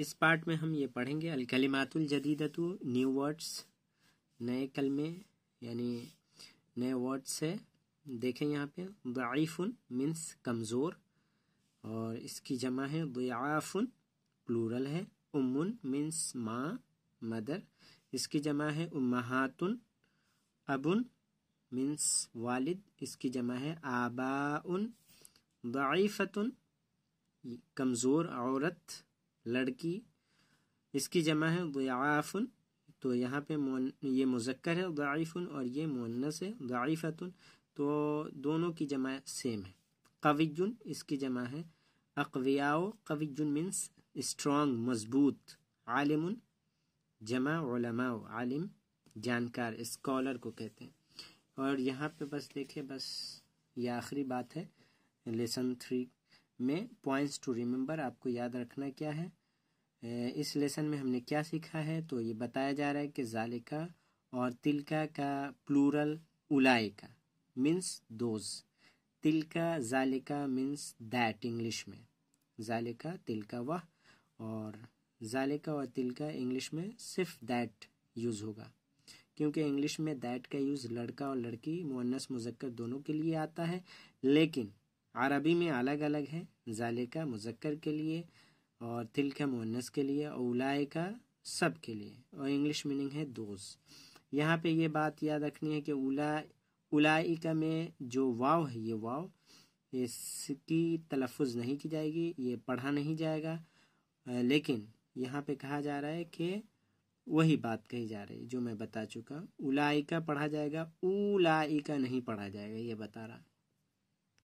इस पार्ट में हम ये पढ़ेंगे अलकलिमातुल जदीदतु न्यू वर्ड्स नए कलमे यानी नए वर्ड्स है देखें यहाँ पे दाइफुन मीन्स कमज़ोर और इसकी जमा है दयाफुन प्लूरल है उमुन मीन्स माँ मदर इसकी जमा है उमहातुन अबुन मीन्स वालिद इसकी जमा है आबाउन दाइफतुन कमज़ोर औरत लड़की इसकी जमा है ज़याफ़ुन तो यहाँ पे ये मुजक्कर है दाइफुन और ये मुन्नस है दाइफतुन तो दोनों की जमा सेम है कविजुन इसकी जमा है अकवियाओ कविजुन मीन्स स्ट्रॉन्ग मजबूत आलिम जमा आलिम जानकार इस्कॉलर को कहते हैं और यहाँ पे बस देखिए बस ये आखिरी बात है लेसन थ्री में पॉइंट्स टू रिमेंबर आपको याद रखना क्या है इस लेसन में हमने क्या सीखा है तो ये बताया जा रहा है कि जालिका और तिलका का प्लूरल उलाइका मीन्स दोज तिलका जालिका मीन्स दैट इंग्लिश में जालिका तिलका वह और जालिका और तिलका इंग्लिश में सिर्फ दैट यूज़ होगा क्योंकि इंग्लिश में दैट का यूज़ लड़का और लड़की मुन्नस मुजक्कर दोनों के लिए आता है लेकिन अरबी में अलग अलग है जालिका मुजक्कर के लिए और तिल का मोनस के लिए और उलाय का सब के लिए और इंग्लिश मीनिंग है दोज यहाँ पे ये बात याद रखनी है कि उला का में जो वाव है ये वाव इसकी तलफ़ नहीं की जाएगी ये पढ़ा नहीं जाएगा लेकिन यहाँ पे कहा जा रहा है कि वही बात कही जा रही है जो मैं बता चुका का पढ़ा जाएगा का नहीं पढ़ा जाएगा ये बता रहा